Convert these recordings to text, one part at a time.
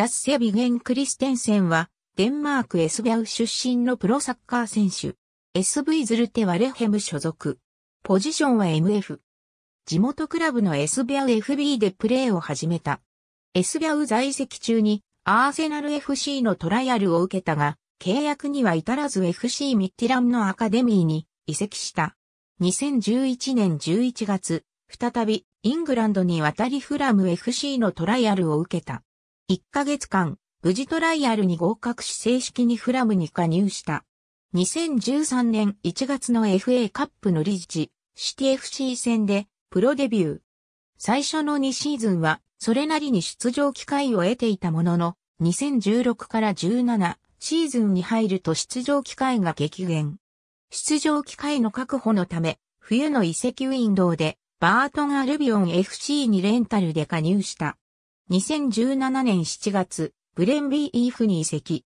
ラッセ・ビゲン・クリステンセンは、デンマーク・エスビャウ出身のプロサッカー選手。SV ズルテ・ワレヘム所属。ポジションは MF。地元クラブのエスビャウ FB でプレーを始めた。エスビャウ在籍中に、アーセナル FC のトライアルを受けたが、契約には至らず FC ミッティランのアカデミーに移籍した。2011年11月、再びイングランドに渡りフラム FC のトライアルを受けた。1ヶ月間、無事トライアルに合格し正式にフラムに加入した。2013年1月の FA カップの理事、シティ FC 戦でプロデビュー。最初の2シーズンは、それなりに出場機会を得ていたものの、2016から17シーズンに入ると出場機会が激減。出場機会の確保のため、冬の移籍ウィンドウで、バートンアルビオン FC にレンタルで加入した。2017年7月、ブレンビー・イーフに移籍。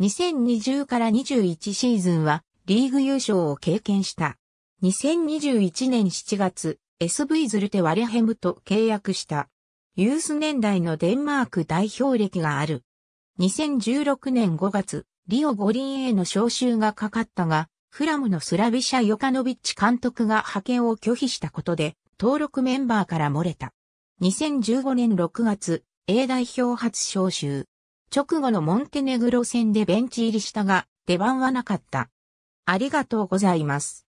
2020から21シーズンはリーグ優勝を経験した。2021年7月、SV ズルテ・ワレヘムと契約した。ユース年代のデンマーク代表歴がある。2016年5月、リオ五輪への招集がかかったが、フラムのスラビシャ・ヨカノビッチ監督が派遣を拒否したことで、登録メンバーから漏れた。2015年6月、A 代表初招集。直後のモンテネグロ戦でベンチ入りしたが、出番はなかった。ありがとうございます。